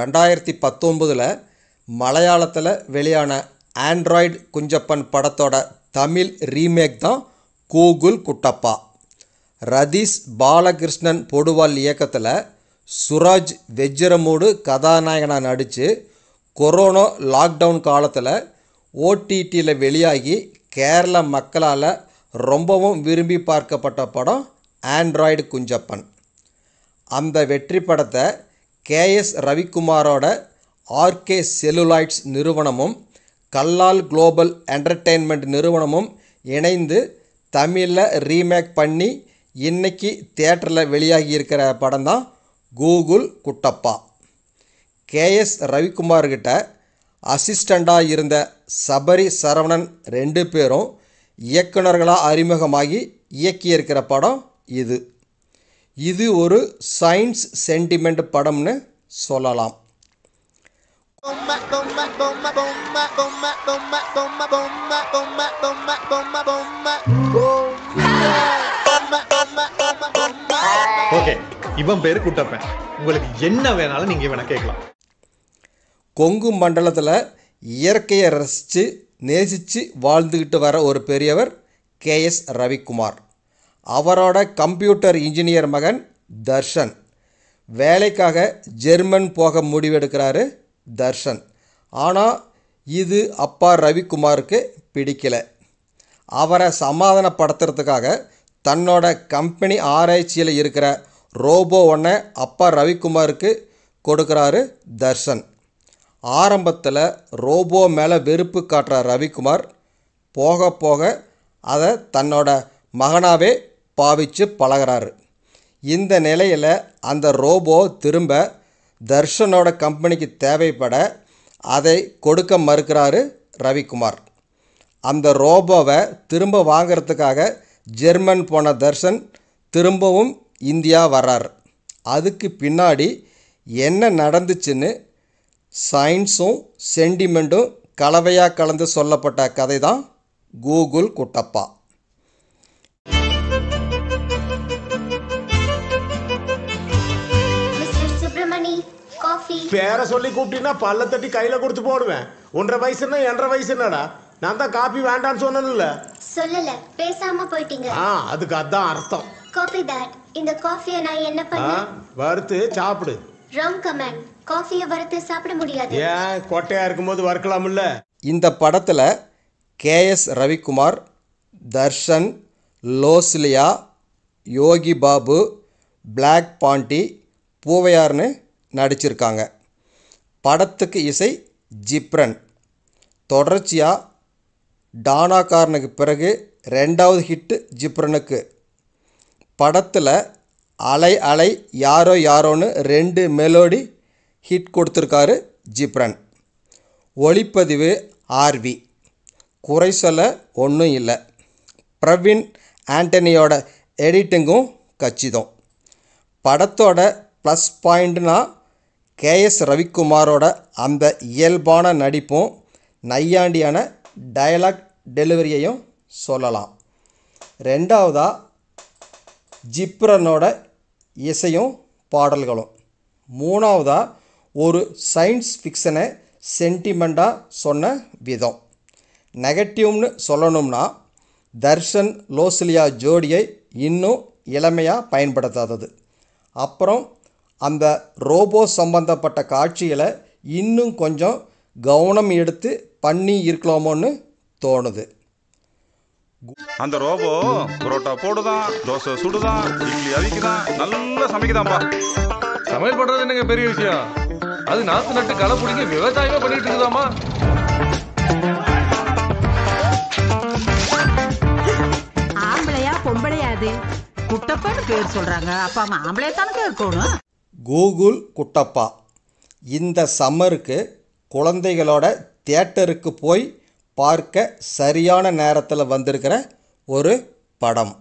ரெண்டாயிரத்தி பத்தொம்போதில் மலையாளத்தில் வெளியான ஆண்ட்ராய்டு குஞ்சப்பன் படத்தோட தமிழ் ரீமேக் தான் கூகுள் குட்டப்பா ரதீஷ் பாலகிருஷ்ணன் பொடுவால் இயக்கத்தில் சுராஜ் வெஜ்ரமூடு கதாநாயகனாக நடித்து கொரோனா லாக்டவுன் காலத்தில் ஓடிடியில் வெளியாகி கேரள மக்களால் ரொம்பவும் விரும்பி பார்க்கப்பட்ட படம் ஆண்ட்ராய்டு குஞ்சப்பன் அந்த வெற்றி படத்தை கேஎஸ் ரவிக்குமாரோட ஆர்கே செல்லுலாய்ட்ஸ் நிறுவனமும் கல்லால் குளோபல் என்டர்டெயின்மெண்ட் நிறுவனமும் இணைந்து தமிழில் ரீமேக் பண்ணி இன்றைக்கி தேட்டரில் வெளியாகி இருக்கிற படம் தான் கூகுள் குட்டப்பா கேஎஸ் ரவிக்குமார்கிட்ட அசிஸ்டண்ட்டாக இருந்த சபரி சரவணன் ரெண்டு பேரும் இயக்குநர்களாக அறிமுகமாகி இயக்கியிருக்கிற படம் இது இது ஒரு சயின்ஸ் சென்டிமெண்ட் படம்னு சொல்லலாம் ஓகே இவன் பேர் உங்களுக்கு என்ன வேணாலும் நீங்கள் கேட்கலாம் கொங்கு மண்டலத்தில் இயற்கையை ரசித்து நேசித்து வாழ்ந்துக்கிட்டு வர ஒரு பெரியவர் கே எஸ் ரவிக்குமார் அவரோட கம்ப்யூட்டர் இன்ஜினியர் மகன் தர்ஷன் வேலைக்காக ஜெர்மன் போக முடிவெடுக்கிறாரு தர்ஷன் ஆனால் இது அப்பா ரவிக்குமாருக்கு பிடிக்கலை அவரை சமாதானப்படுத்துறதுக்காக தன்னோட கம்பெனி ஆராய்ச்சியில் இருக்கிற ரோபோ ஒன்றை அப்பா ரவிக்குமாருக்கு கொடுக்குறாரு தர்ஷன் ஆரம்பத்தில் ரோபோ மேலே வெறுப்பு காட்டுற ரவிக்குமார் போக போக அதை தன்னோட மகனாகவே பாவிச்சு பழகிறாரு இந்த நிலையில் அந்த ரோபோ திரும்ப தர்ஷனோட கம்பெனிக்கு தேவைப்பட அதை கொடுக்க மறுக்கிறாரு ரவிக்குமார் அந்த ரோபோவை திரும்ப வாங்கிறதுக்காக ஜெர்மன் போன தர்ஷன் திரும்பவும் இந்தியா வர்றார் அதுக்கு பின்னாடி என்ன நடந்துச்சுன்னு சயின்ஸும் சென்டிமெண்ட்டும் கலவையாக கலந்து சொல்லப்பட்ட கதை தான் கூகுள் குட்டப்பா காஃபி பேரை சொல்லி கூப்பிட்டீங்கன்னா பல்ல தட்டி கையில கொடுத்து போடுவேன் ஒன்றரை வயசுன்னா என்ற வயசு என்னடா நான் தான் காபி வேண்டாம்னு சொன்னேன்ல சொல்லல பேசாம போயிட்டீங்க ஆ அதுக்கு அதான் அர்த்தம் காபி தட் இந்த காஃபியை நான் என்ன பண்ண வறுத்து சாப்பிடு ராங் கமெண்ட் காஃபியை வறுத்து சாப்பிட முடியாது ஏன் கோட்டையா இருக்கும்போது வறுக்கலாம் இல்ல இந்த படத்தில் கேஎஸ் ரவிக்குமார் தர்ஷன் லோஸ்லியா யோகி பாபு பிளாக் பாண்டி பூவையார்னு நடிச்சிருக்காங்க படத்துக்கு இசை ஜிப்ரன் தொடர்ச்சியாக டானாகாரனுக்கு பிறகு ரெண்டாவது ஹிட்டு ஜிப்ரனுக்கு படத்தில் அலை அலை யாரோ யாரோன்னு ரெண்டு மெலோடி ஹிட் கொடுத்துருக்காரு ஜிப்ரன் ஒளிப்பதிவு ஆர்வி குறை சொல்ல ஒன்றும் இல்லை பிரவீன் ஆண்டனியோட எடிட்டிங்கும் கச்சிதம் படத்தோட ப்ளஸ் பாயிண்ட்னால் கேஎஸ் ரவிக்குமாரோட அந்த இயல்பான நடிப்பும் நையாண்டியான டயலாக் டெலிவரியையும் சொல்லலாம் ரெண்டாவதாக ஜிப்ரனோட இசையும் பாடல்களும் மூணாவதாக ஒரு சயின்ஸ் ஃபிக்ஷனை சென்டிமெண்ட்டாக சொன்ன விதம் நெகட்டிவ்னு சொல்லணும்னா தர்ஷன் லோசிலியா ஜோடியை இன்னும் இளமையாக பயன்படுத்தாதது அப்புறம் அந்த ரோபோ சம்பந்தப்பட்ட காட்சிகளை இன்னும் கொஞ்சம் கவனம் எடுத்து பண்ணி இருக்கலாமோன்னு தோணுது அந்த ரோபோ புரோட்டா போடுதான் தோசை சுடுதான் இட்லி அவிக்குதான் நல்லா சமைக்குதாம்பா சமையல் பண்றது என்னங்க பெரிய விஷயம் அது நாத்து நட்டு களை பிடிங்க விவசாயமே பண்ணிட்டு இருக்குதாமா ஆம்பளையா பொம்பளையாது அது குட்டப்பன்னு பேர் சொல்றாங்க அப்பா அம்மா ஆம்பளையா தானே இருக்கணும் கூகுள் குட்டப்பா இந்த சம்மருக்கு குழந்தைகளோட தியேட்டருக்கு போய் பார்க்க சரியான நேரத்தில் வந்திருக்கிற ஒரு படம்